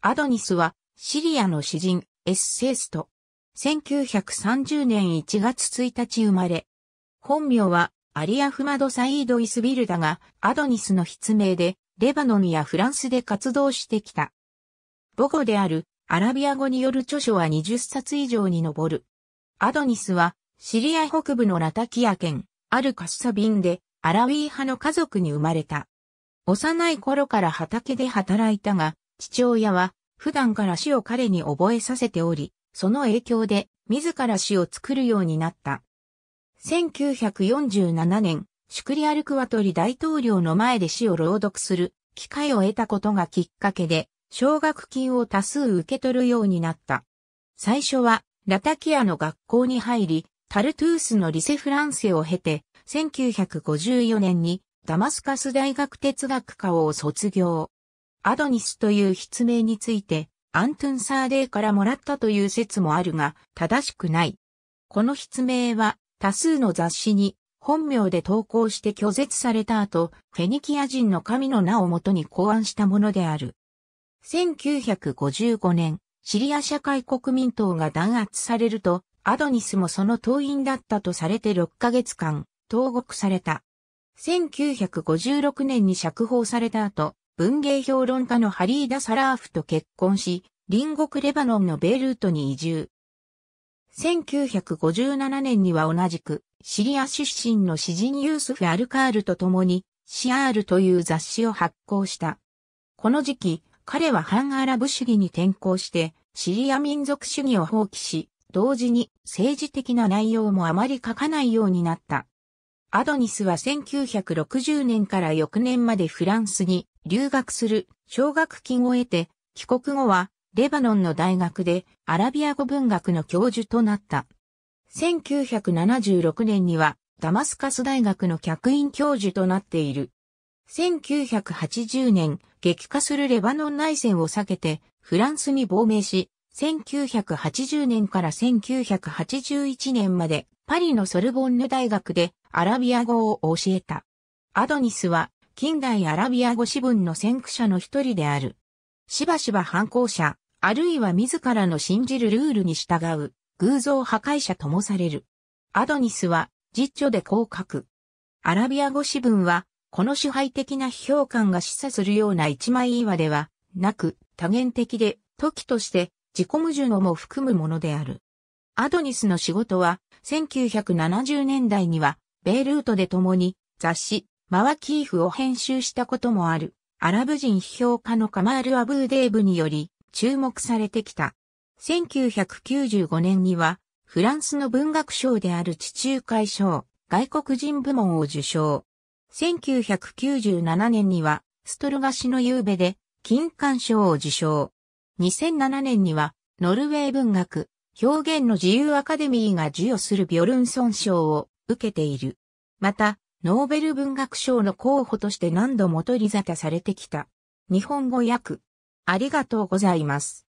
アドニスはシリアの詩人、エッセイスト。1930年1月1日生まれ。本名はアリアフマド・サイード・イスビルだが、アドニスの筆名で、レバノンやフランスで活動してきた。母語であるアラビア語による著書は20冊以上に上る。アドニスはシリア北部のラタキア県アルカッサビンでアラウィー派の家族に生まれた。幼い頃から畑で働いたが、父親は普段から死を彼に覚えさせており、その影響で自ら死を作るようになった。1947年、シュクリアルクワトリ大統領の前で死を朗読する機会を得たことがきっかけで、奨学金を多数受け取るようになった。最初は、ラタキアの学校に入り、タルトゥースのリセフランセを経て、1954年にダマスカス大学哲学科を卒業。アドニスという筆名について、アントゥンサーデーからもらったという説もあるが、正しくない。この筆名は、多数の雑誌に、本名で投稿して拒絶された後、フェニキア人の神の名をもとに考案したものである。1955年、シリア社会国民党が弾圧されると、アドニスもその党員だったとされて6ヶ月間、投獄された。1956年に釈放された後、文芸評論家のハリーダ・サラーフと結婚し、隣国レバノンのベイルートに移住。1957年には同じく、シリア出身の詩人ユースフ・アルカールと共に、シアールという雑誌を発行した。この時期、彼は反アラブ主義に転向して、シリア民族主義を放棄し、同時に政治的な内容もあまり書かないようになった。アドニスは1960年から翌年までフランスに留学する奨学金を得て、帰国後はレバノンの大学でアラビア語文学の教授となった。1976年にはダマスカス大学の客員教授となっている。1980年、激化するレバノン内戦を避けてフランスに亡命し、1980年から1981年までパリのソルボンヌ大学でアラビア語を教えた。アドニスは近代アラビア語詩文の先駆者の一人である。しばしば反抗者、あるいは自らの信じるルールに従う、偶像破壊者ともされる。アドニスは、実著でこう書く。アラビア語詩文は、この支配的な批評感が示唆するような一枚岩では、なく、多元的で、時として、自己矛盾をも含むものである。アドニスの仕事は、1970年代には、ベイルートで共に、雑誌、マワキーフを編集したこともある、アラブ人批評家のカマール・アブーデーブにより注目されてきた。1995年には、フランスの文学賞である地中海賞、外国人部門を受賞。1997年には、ストルガシの夕べで、金管賞を受賞。2007年には、ノルウェー文学、表現の自由アカデミーが授与するビョルンソン賞を受けている。また、ノーベル文学賞の候補として何度も取り沙汰されてきた。日本語訳。ありがとうございます。